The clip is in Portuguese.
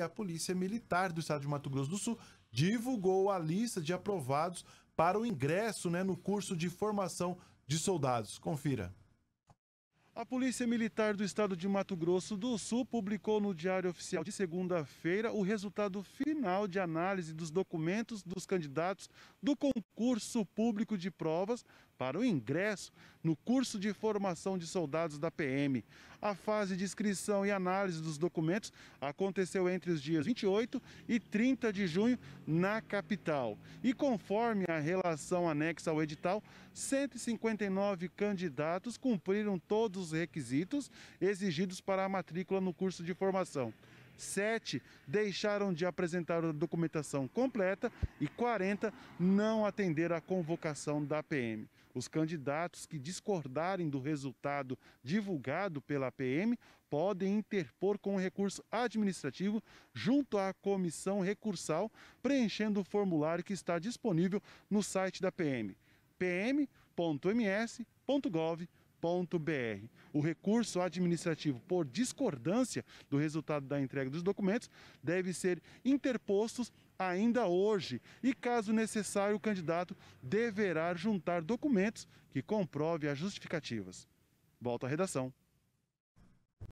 a Polícia Militar do Estado de Mato Grosso do Sul divulgou a lista de aprovados para o ingresso né, no curso de formação de soldados. Confira. A Polícia Militar do Estado de Mato Grosso do Sul publicou no Diário Oficial de segunda-feira o resultado final de análise dos documentos dos candidatos do concurso concurso público de provas para o ingresso no curso de formação de soldados da PM. A fase de inscrição e análise dos documentos aconteceu entre os dias 28 e 30 de junho na capital. E conforme a relação anexa ao edital, 159 candidatos cumpriram todos os requisitos exigidos para a matrícula no curso de formação. 7 deixaram de apresentar a documentação completa e 40 não atenderam à convocação da PM. Os candidatos que discordarem do resultado divulgado pela PM podem interpor com recurso administrativo junto à comissão recursal, preenchendo o formulário que está disponível no site da PM. pm.ms.gov.br o recurso administrativo por discordância do resultado da entrega dos documentos deve ser interposto ainda hoje e, caso necessário, o candidato deverá juntar documentos que comprove as justificativas. Volto à redação.